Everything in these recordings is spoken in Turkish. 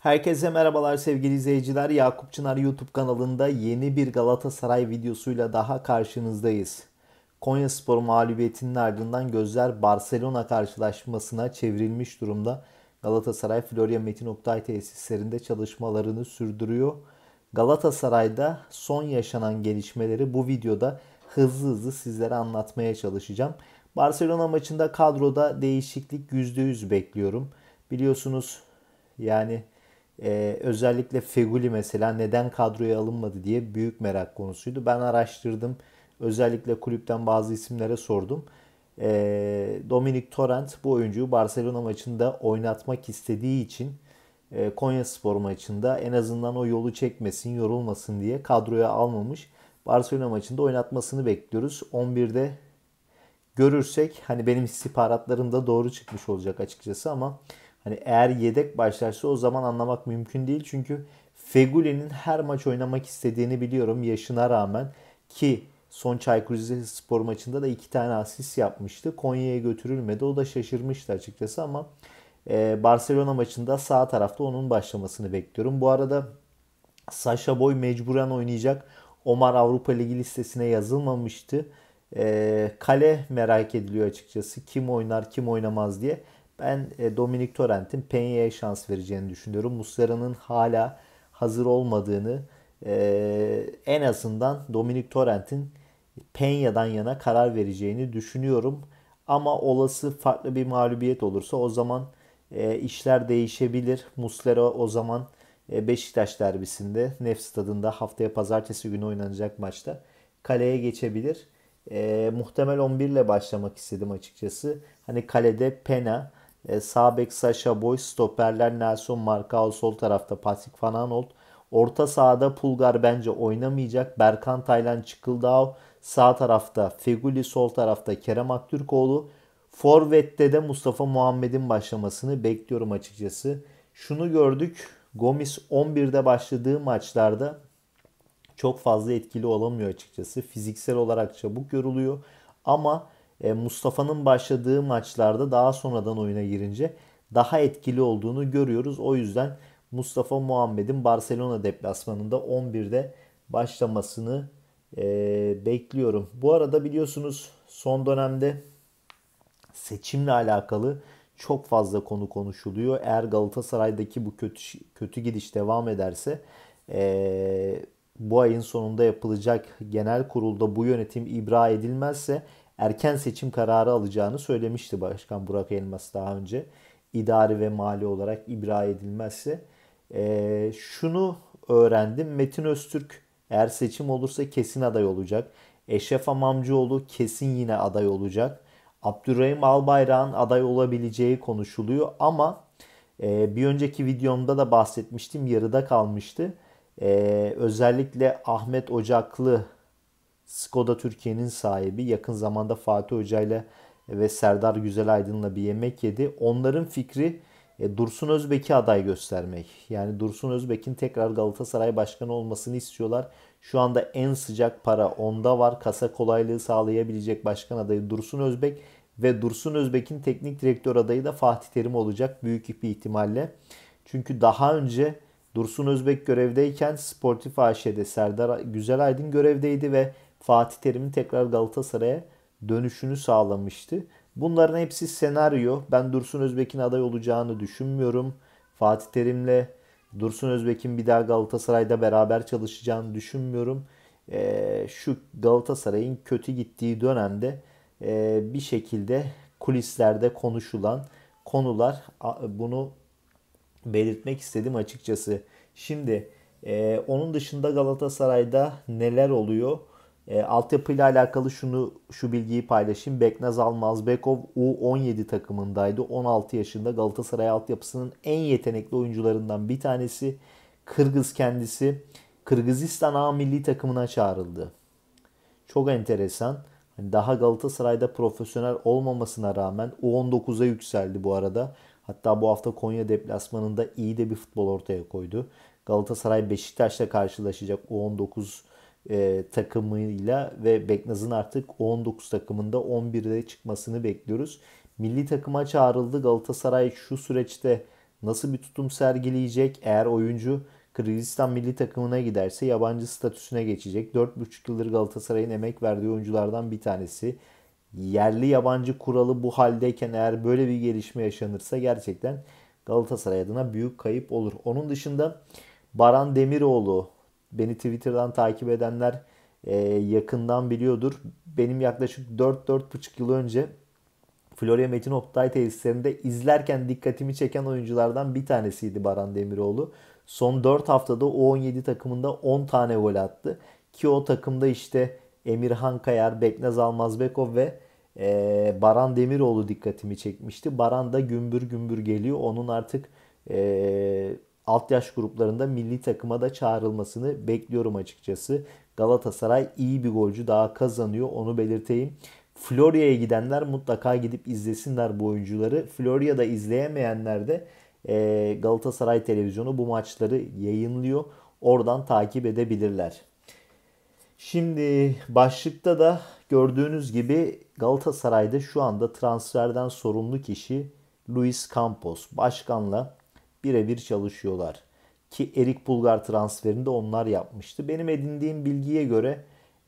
Herkese merhabalar sevgili izleyiciler. Yakup Çınar YouTube kanalında yeni bir Galatasaray videosuyla daha karşınızdayız. Konya Spor mağlubiyetinin ardından gözler Barcelona karşılaşmasına çevrilmiş durumda. Galatasaray Florya Metin Oktay tesislerinde çalışmalarını sürdürüyor. Galatasaray'da son yaşanan gelişmeleri bu videoda hızlı hızlı sizlere anlatmaya çalışacağım. Barcelona maçında kadroda değişiklik %100 bekliyorum. Biliyorsunuz yani ee, özellikle Feguli mesela neden kadroya alınmadı diye büyük merak konusuydu. Ben araştırdım. Özellikle kulüpten bazı isimlere sordum. Ee, Dominic Torrent bu oyuncuyu Barcelona maçında oynatmak istediği için e, Konya Spor maçında en azından o yolu çekmesin, yorulmasın diye kadroya almamış. Barcelona maçında oynatmasını bekliyoruz. 11'de görürsek hani benim istihbaratlarım da doğru çıkmış olacak açıkçası ama Hani eğer yedek başlarsa o zaman anlamak mümkün değil. Çünkü Feguli'nin her maç oynamak istediğini biliyorum yaşına rağmen. Ki son Çaykur Rizespor maçında da iki tane asist yapmıştı. Konya'ya götürülmedi. O da şaşırmıştı açıkçası ama e, Barcelona maçında sağ tarafta onun başlamasını bekliyorum. Bu arada Sasha Boy mecburen oynayacak. Omar Avrupa Ligi listesine yazılmamıştı. E, kale merak ediliyor açıkçası. Kim oynar kim oynamaz diye. Ben e, Dominik Torrent'in Penya'ya şans vereceğini düşünüyorum. Muslera'nın hala hazır olmadığını e, en azından Dominik Torrent'in Penya'dan yana karar vereceğini düşünüyorum. Ama olası farklı bir mağlubiyet olursa o zaman e, işler değişebilir. Muslera o zaman Beşiktaş derbisinde Nefs Stadında haftaya pazartesi günü oynanacak maçta kaleye geçebilir. E, muhtemel 11 ile başlamak istedim açıkçası. Hani kalede Pena, e, sağ bek Sasha Boy, stoperler Nelson Marcao sol tarafta Patrick Van Aanholt. Orta sahada Pulgar bence oynamayacak. Berkan Taylan Çıkıldağ sağ tarafta Feguli sol tarafta Kerem Aktürkoğlu. Forvet'te de Mustafa Muhammed'in başlamasını bekliyorum açıkçası. Şunu gördük. Gomis 11'de başladığı maçlarda çok fazla etkili olamıyor açıkçası. Fiziksel olarak çabuk yoruluyor ama e, Mustafa'nın başladığı maçlarda daha sonradan oyuna girince daha etkili olduğunu görüyoruz. O yüzden Mustafa Muhammed'in Barcelona deplasmanında 11'de başlamasını e, bekliyorum. Bu arada biliyorsunuz son dönemde seçimle alakalı çok fazla konu konuşuluyor. Eğer Galatasaray'daki bu kötü kötü gidiş devam ederse e, bu ayın sonunda yapılacak genel kurulda bu yönetim ibra edilmezse erken seçim kararı alacağını söylemişti Başkan Burak Elmas daha önce. İdari ve mali olarak ibra edilmezse. E, şunu öğrendim. Metin Öztürk eğer seçim olursa kesin aday olacak. Eşref Amamcıoğlu kesin yine aday olacak. Abdurrahim Albayrak'ın aday olabileceği konuşuluyor ama e, bir önceki videomda da bahsetmiştim yarıda kalmıştı. E, özellikle Ahmet Ocaklı Skoda Türkiye'nin sahibi yakın zamanda Fatih Hoca ile e, ve Serdar Güzel Aydın'la bir yemek yedi. Onların fikri e, Dursun Özbek'i aday göstermek. Yani Dursun Özbek'in tekrar Galatasaray başkanı olmasını istiyorlar. Şu anda en sıcak para onda var. Kasa kolaylığı sağlayabilecek başkan adayı Dursun Özbek ve Dursun Özbek'in teknik direktör adayı da Fatih Terim olacak büyük bir ihtimalle. Çünkü daha önce Dursun Özbek görevdeyken Sportif AŞ'de Serdar Güzel Aydın görevdeydi ve Fatih Terim'in tekrar Galatasaray'a dönüşünü sağlamıştı. Bunların hepsi senaryo. Ben Dursun Özbek'in aday olacağını düşünmüyorum. Fatih Terim'le Dursun Özbek'in bir daha Galatasaray'da beraber çalışacağını düşünmüyorum. E, şu Galatasaray'ın kötü gittiği dönemde e, bir şekilde kulislerde konuşulan konular bunu belirtmek istedim açıkçası. Şimdi e, onun dışında Galatasaray'da neler oluyor? E, altyapıyla alakalı şunu şu bilgiyi paylaşayım. Beknaz Almaz, Bekov U17 takımındaydı. 16 yaşında Galatasaray altyapısının en yetenekli oyuncularından bir tanesi. Kırgız kendisi Kırgızistan A milli takımına çağrıldı. Çok enteresan. Hani daha Galatasaray'da profesyonel olmamasına rağmen U19'a yükseldi bu arada. Hatta bu hafta Konya deplasmanında iyi de bir futbol ortaya koydu. Galatasaray Beşiktaş'la karşılaşacak U19 e, takımıyla ve Beknaz'ın artık 19 takımında 11'de çıkmasını bekliyoruz. Milli takıma çağrıldı. Galatasaray şu süreçte nasıl bir tutum sergileyecek? Eğer oyuncu Kırgızistan milli takımına giderse yabancı statüsüne geçecek. 4,5 yıldır Galatasaray'ın emek verdiği oyunculardan bir tanesi. Yerli yabancı kuralı bu haldeyken eğer böyle bir gelişme yaşanırsa gerçekten Galatasaray adına büyük kayıp olur. Onun dışında Baran Demiroğlu beni Twitter'dan takip edenler e, yakından biliyordur. Benim yaklaşık 4-4,5 yıl önce Florya Metin Oktay tesislerinde izlerken dikkatimi çeken oyunculardan bir tanesiydi Baran Demiroğlu. Son 4 haftada U17 takımında 10 tane gol attı. Ki o takımda işte Emirhan Kayar, Beknaz Almazbekov ve e, Baran Demiroğlu dikkatimi çekmişti. Baran da gümbür gümbür geliyor. Onun artık e, alt yaş gruplarında milli takıma da çağrılmasını bekliyorum açıkçası. Galatasaray iyi bir golcü daha kazanıyor onu belirteyim. Florya'ya gidenler mutlaka gidip izlesinler bu oyuncuları. Florya'da izleyemeyenler de e, Galatasaray televizyonu bu maçları yayınlıyor. Oradan takip edebilirler. Şimdi başlıkta da gördüğünüz gibi Galatasaray'da şu anda transferden sorumlu kişi Luis Campos. Başkanla birebir çalışıyorlar. Ki Erik Bulgar transferini de onlar yapmıştı. Benim edindiğim bilgiye göre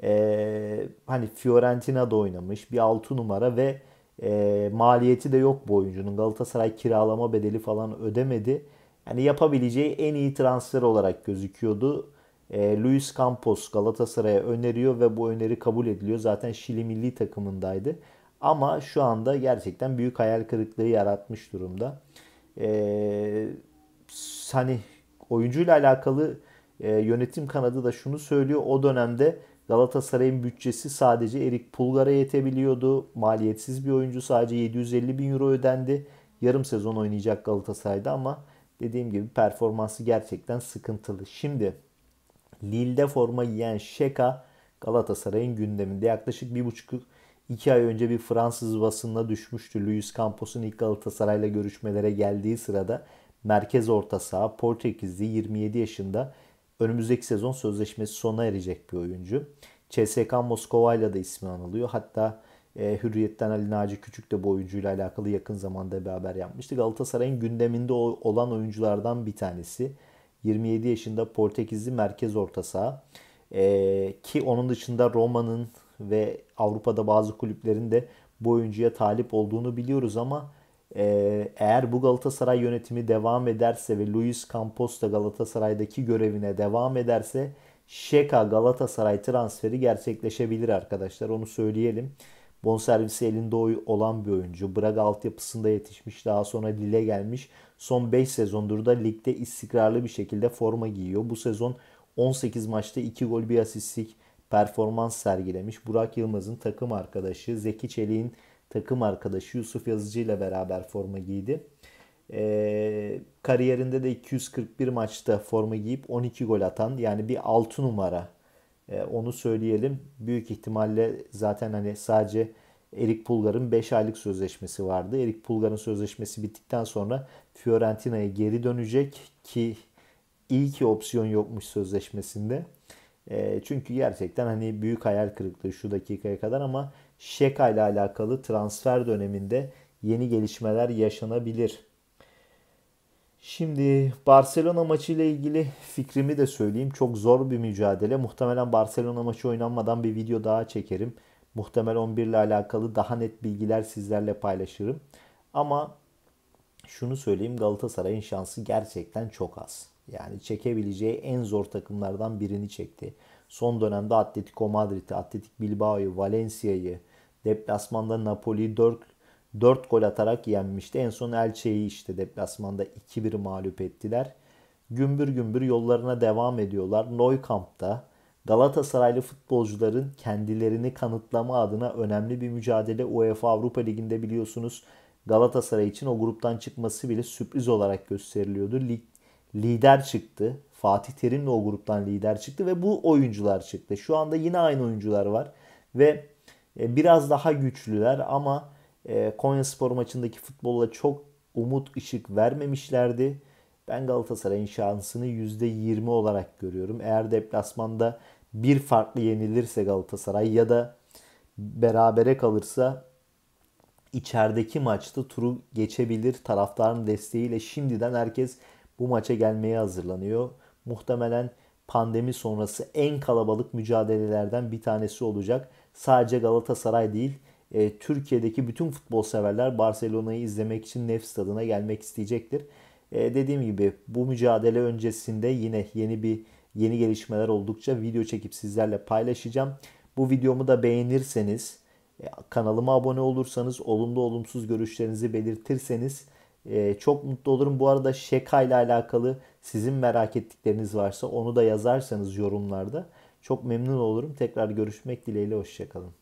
e, hani Fiorentina'da oynamış bir 6 numara ve e, maliyeti de yok bu oyuncunun. Galatasaray kiralama bedeli falan ödemedi. Yani yapabileceği en iyi transfer olarak gözüküyordu. E, Luis Campos Galatasaray'a öneriyor ve bu öneri kabul ediliyor. Zaten Şili milli takımındaydı. Ama şu anda gerçekten büyük hayal kırıklığı yaratmış durumda e, hani oyuncuyla alakalı e, yönetim kanadı da şunu söylüyor. O dönemde Galatasaray'ın bütçesi sadece Erik Pulgar'a yetebiliyordu. Maliyetsiz bir oyuncu sadece 750 bin euro ödendi. Yarım sezon oynayacak Galatasaray'da ama dediğim gibi performansı gerçekten sıkıntılı. Şimdi Lille'de forma giyen Şeka Galatasaray'ın gündeminde. Yaklaşık bir buçuk 2 ay önce bir Fransız basınına düşmüştü. Luis Campos'un ilk Galatasaray'la görüşmelere geldiği sırada merkez orta saha Portekizli 27 yaşında önümüzdeki sezon sözleşmesi sona erecek bir oyuncu. CSK Moskova ile de ismi anılıyor. Hatta e, Hürriyet'ten Ali Naci Küçük de bu oyuncuyla alakalı yakın zamanda bir haber yapmıştı. Galatasaray'ın gündeminde olan oyunculardan bir tanesi. 27 yaşında Portekizli merkez orta saha. E, ki onun dışında Roma'nın ve Avrupa'da bazı kulüplerin de bu oyuncuya talip olduğunu biliyoruz ama e, eğer bu Galatasaray yönetimi devam ederse ve Luis Campos da Galatasaray'daki görevine devam ederse Şeka Galatasaray transferi gerçekleşebilir arkadaşlar onu söyleyelim. Bonservisi elinde olan bir oyuncu. Braga altyapısında yetişmiş daha sonra Lille gelmiş. Son 5 sezondur da ligde istikrarlı bir şekilde forma giyiyor. Bu sezon 18 maçta 2 gol bir asistlik performans sergilemiş. Burak Yılmaz'ın takım arkadaşı, Zeki Çelik'in takım arkadaşı Yusuf Yazıcı ile beraber forma giydi. E, kariyerinde de 241 maçta forma giyip 12 gol atan yani bir 6 numara e, onu söyleyelim. Büyük ihtimalle zaten hani sadece Erik Pulgar'ın 5 aylık sözleşmesi vardı. Erik Pulgar'ın sözleşmesi bittikten sonra Fiorentina'ya geri dönecek ki iyi ki opsiyon yokmuş sözleşmesinde. E, çünkü gerçekten hani büyük hayal kırıklığı şu dakikaya kadar ama Şeka ile alakalı transfer döneminde yeni gelişmeler yaşanabilir. Şimdi Barcelona maçı ile ilgili fikrimi de söyleyeyim. Çok zor bir mücadele. Muhtemelen Barcelona maçı oynanmadan bir video daha çekerim. Muhtemel 11 ile alakalı daha net bilgiler sizlerle paylaşırım. Ama şunu söyleyeyim Galatasaray'ın şansı gerçekten çok az. Yani çekebileceği en zor takımlardan birini çekti. Son dönemde Atletico Madrid'i, Atletik Bilbao'yu, Valencia'yı, deplasmanda Napoli'yi 4, 4 gol atarak yenmişti. En son Elçe'yi işte deplasmanda 2-1 mağlup ettiler. Gümbür gümbür yollarına devam ediyorlar. Neukamp'ta Galatasaraylı futbolcuların kendilerini kanıtlama adına önemli bir mücadele UEFA Avrupa Ligi'nde biliyorsunuz Galatasaray için o gruptan çıkması bile sürpriz olarak gösteriliyordu. Lig lider çıktı. Fatih Terim'le o gruptan lider çıktı ve bu oyuncular çıktı. Şu anda yine aynı oyuncular var ve e, biraz daha güçlüler ama e, Konya Spor maçındaki futbolla çok umut ışık vermemişlerdi. Ben Galatasaray'ın şansını %20 olarak görüyorum. Eğer deplasmanda bir farklı yenilirse Galatasaray ya da berabere kalırsa içerideki maçta turu geçebilir. Taraftarın desteğiyle şimdiden herkes bu maça gelmeye hazırlanıyor. Muhtemelen pandemi sonrası en kalabalık mücadelelerden bir tanesi olacak. Sadece Galatasaray değil, e, Türkiye'deki bütün futbol severler Barcelona'yı izlemek için nefs tadına gelmek isteyecektir. E, dediğim gibi bu mücadele öncesinde yine yeni bir yeni gelişmeler oldukça video çekip sizlerle paylaşacağım. Bu videomu da beğenirseniz, e, kanalıma abone olursanız, olumlu olumsuz görüşlerinizi belirtirseniz e, çok mutlu olurum. Bu arada Şeka ile alakalı sizin merak ettikleriniz varsa onu da yazarsanız yorumlarda çok memnun olurum. Tekrar görüşmek dileğiyle hoşçakalın.